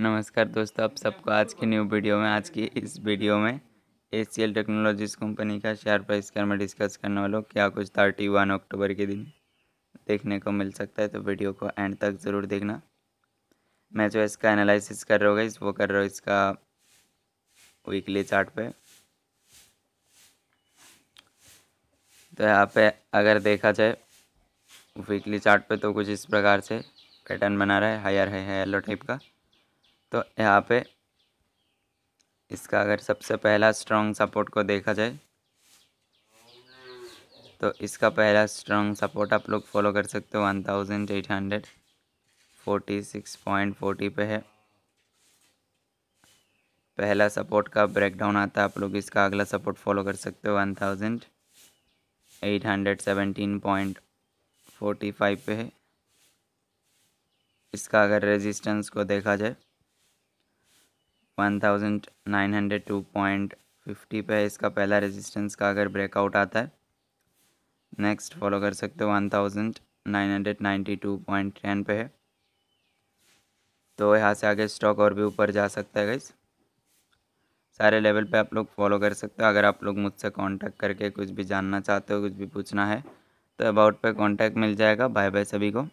नमस्कार दोस्तों आप सबको आज की न्यू वीडियो में आज की इस वीडियो में एशियल टेक्नोलॉजीज कंपनी का शेयर प्राइस कर मैं डिस्कस करने वाला हूँ क्या कुछ थर्टी वन अक्टूबर के दिन देखने को मिल सकता है तो वीडियो को एंड तक ज़रूर देखना मैं जो इसका एनालिसिस कर रहा हूँ इस वो कर रहा हूँ इसका वीकली चार्ट पे तो यहाँ पे अगर देखा जाए वीकली चार्ट पे तो कुछ इस प्रकार से पैटर्न बना रहा है हायर है येलो टाइप का तो यहाँ पे इसका अगर सबसे पहला स्ट्रॉन्ग सपोर्ट को देखा जाए तो इसका पहला स्ट्रॉन्ग सपोर्ट आप लोग फॉलो कर सकते हो one thousand eight hundred forty six point forty पे है पहला सपोर्ट का ब्रेकडाउन आता है आप लोग इसका अगला सपोर्ट फॉलो कर सकते हो one thousand eight hundred seventeen point forty five पे है इसका अगर रेजिस्टेंस को देखा जाए one thousand nine hundred two point fifty पे इसका पहला रेजिस्टेंस का अगर ब्रेकआउट आता है नेक्स्ट फॉलो कर सकते हो one nine hundred ninety two point ten पे है तो यहाँ से आगे स्टॉक और भी ऊपर जा सकता है गाइस सारे लेवल पे आप लोग फॉलो कर सकते हो अगर आप लोग मुझसे कांटेक्ट करके कुछ भी जानना चाहते हो कुछ भी पूछना है तो अबाउट पे कांटेक्ट मिल जाएगा बाय बाय सभी को